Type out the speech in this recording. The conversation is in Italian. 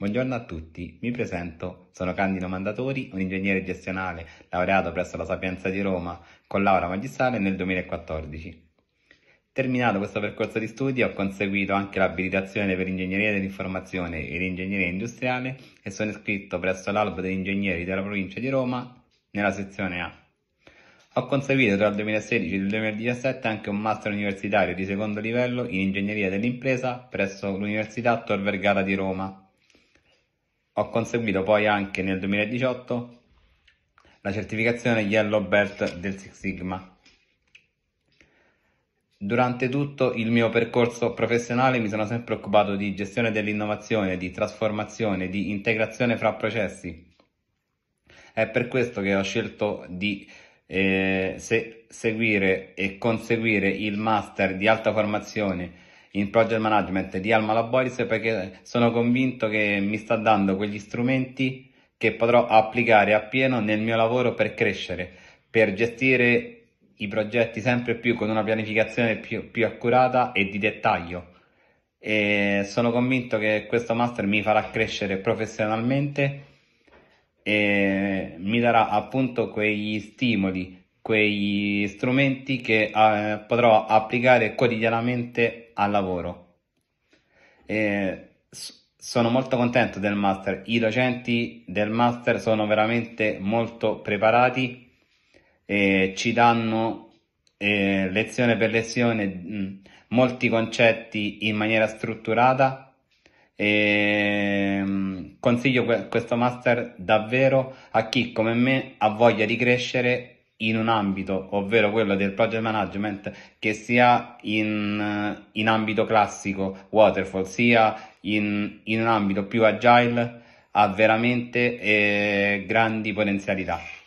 Buongiorno a tutti, mi presento, sono Candido Mandatori, un ingegnere gestionale laureato presso la Sapienza di Roma con laurea magistrale nel 2014. Terminato questo percorso di studi ho conseguito anche l'abilitazione per ingegneria dell'informazione ed ingegneria industriale e sono iscritto presso l'albo degli ingegneri della provincia di Roma nella sezione A. Ho conseguito tra il 2016 e il 2017 anche un master universitario di secondo livello in ingegneria dell'impresa presso l'Università Tor Vergara di Roma. Ho conseguito poi anche nel 2018 la certificazione Yellow Belt del Six Sigma. Durante tutto il mio percorso professionale mi sono sempre occupato di gestione dell'innovazione, di trasformazione, di integrazione fra processi. È per questo che ho scelto di eh, se- seguire e conseguire il master di alta formazione in project management di Alma Laboris perché sono convinto che mi sta dando quegli strumenti che potrò applicare appieno nel mio lavoro per crescere, per gestire i progetti sempre più con una pianificazione più, più accurata e di dettaglio. E sono convinto che questo master mi farà crescere professionalmente e mi darà appunto quegli stimoli quegli strumenti che eh, potrò applicare quotidianamente al lavoro. E sono molto contento del master, i docenti del master sono veramente molto preparati e ci danno eh, lezione per lezione mh, mm, molti concetti in maniera strutturata. E, mm, consiglio questo master davvero a chi come me ha voglia di crescere in un ambito, ovvero quello del project management, che sia in, eh, in ambito classico waterfall, sia in, in, un ambito più agile, ha veramente eh, grandi potenzialità.